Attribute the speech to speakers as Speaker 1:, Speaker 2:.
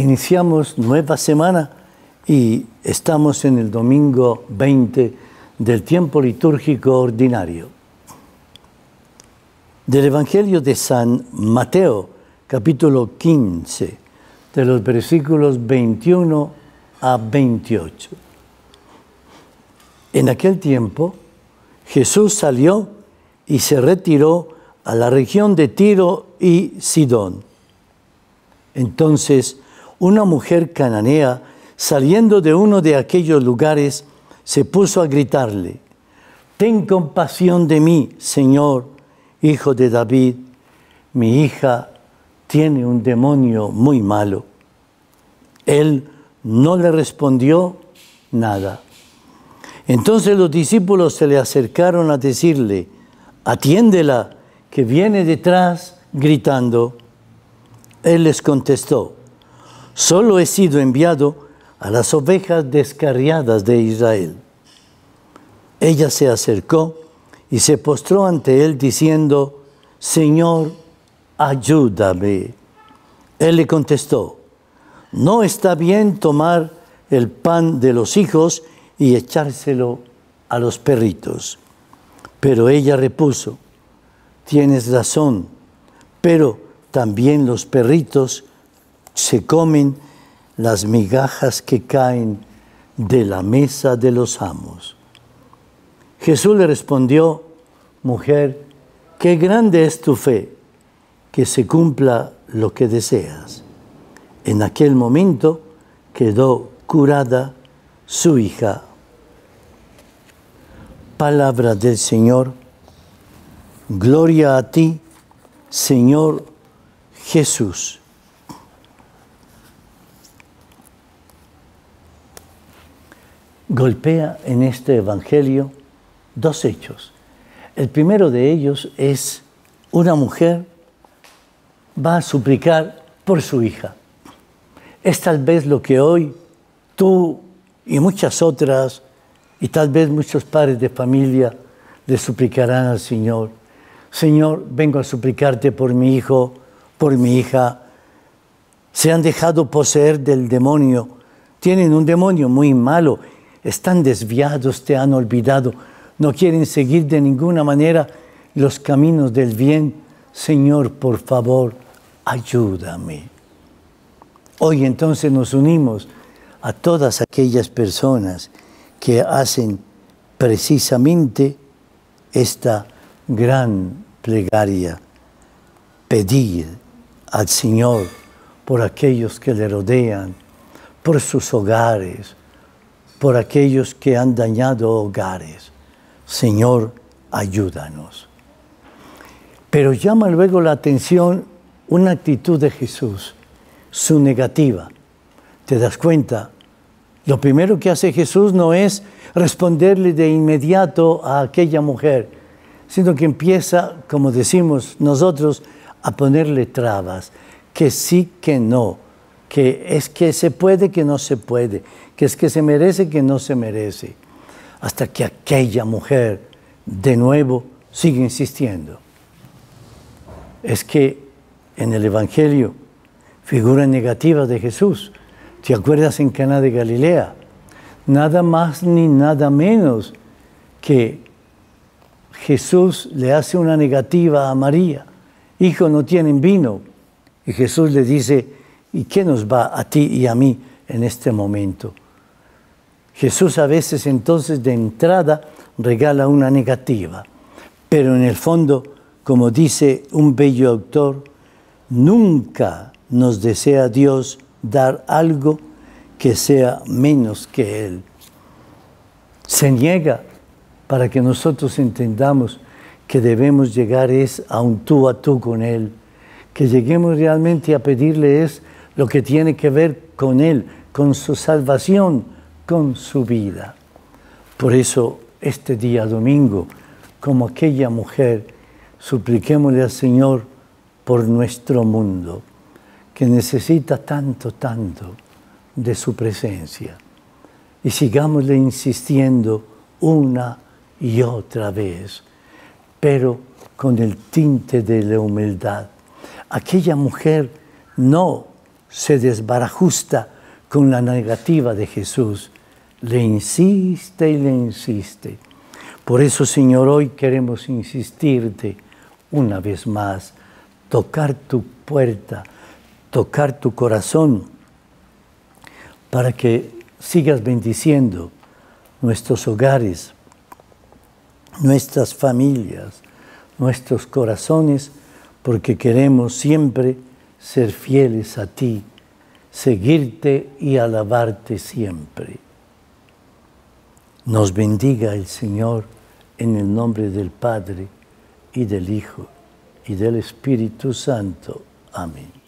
Speaker 1: iniciamos nueva semana y estamos en el domingo 20 del tiempo litúrgico ordinario. Del Evangelio de San Mateo, capítulo 15, de los versículos 21 a 28. En aquel tiempo, Jesús salió y se retiró a la región de Tiro y Sidón. Entonces una mujer cananea, saliendo de uno de aquellos lugares, se puso a gritarle, Ten compasión de mí, Señor, hijo de David, mi hija tiene un demonio muy malo. Él no le respondió nada. Entonces los discípulos se le acercaron a decirle, atiéndela, que viene detrás gritando. Él les contestó, solo he sido enviado a las ovejas descarriadas de Israel. Ella se acercó y se postró ante él diciendo, Señor, ayúdame. Él le contestó, no está bien tomar el pan de los hijos y echárselo a los perritos. Pero ella repuso, tienes razón, pero también los perritos se comen las migajas que caen de la mesa de los amos. Jesús le respondió, mujer, qué grande es tu fe, que se cumpla lo que deseas. En aquel momento quedó curada su hija. Palabra del Señor, gloria a ti, Señor Jesús. golpea en este Evangelio dos hechos. El primero de ellos es una mujer va a suplicar por su hija. Es tal vez lo que hoy tú y muchas otras, y tal vez muchos padres de familia, le suplicarán al Señor. Señor, vengo a suplicarte por mi hijo, por mi hija. Se han dejado poseer del demonio. Tienen un demonio muy malo están desviados, te han olvidado, no quieren seguir de ninguna manera los caminos del bien. Señor, por favor, ayúdame. Hoy entonces nos unimos a todas aquellas personas que hacen precisamente esta gran plegaria, pedir al Señor por aquellos que le rodean, por sus hogares, por aquellos que han dañado hogares. Señor, ayúdanos. Pero llama luego la atención una actitud de Jesús, su negativa. ¿Te das cuenta? Lo primero que hace Jesús no es responderle de inmediato a aquella mujer, sino que empieza, como decimos nosotros, a ponerle trabas, que sí, que no, que es que se puede, que no se puede, que es que se merece, que no se merece, hasta que aquella mujer de nuevo sigue insistiendo. Es que en el Evangelio figura negativa de Jesús. ¿Te acuerdas en Cana de Galilea? Nada más ni nada menos que Jesús le hace una negativa a María. Hijo, no tienen vino. Y Jesús le dice, ¿y qué nos va a ti y a mí en este momento? Jesús a veces entonces de entrada regala una negativa, pero en el fondo, como dice un bello autor, nunca nos desea Dios dar algo que sea menos que Él. Se niega para que nosotros entendamos que debemos llegar es a un tú a tú con Él, que lleguemos realmente a pedirle es lo que tiene que ver con Él, con su salvación, con su vida. Por eso este día domingo, como aquella mujer, supliquémosle al Señor por nuestro mundo, que necesita tanto, tanto de su presencia. Y sigámosle insistiendo una y otra vez, pero con el tinte de la humildad. Aquella mujer no se desbarajusta con la negativa de Jesús, le insiste y le insiste. Por eso, Señor, hoy queremos insistirte una vez más, tocar tu puerta, tocar tu corazón, para que sigas bendiciendo nuestros hogares, nuestras familias, nuestros corazones, porque queremos siempre ser fieles a ti, seguirte y alabarte siempre. Nos bendiga el Señor en el nombre del Padre y del Hijo y del Espíritu Santo. Amén.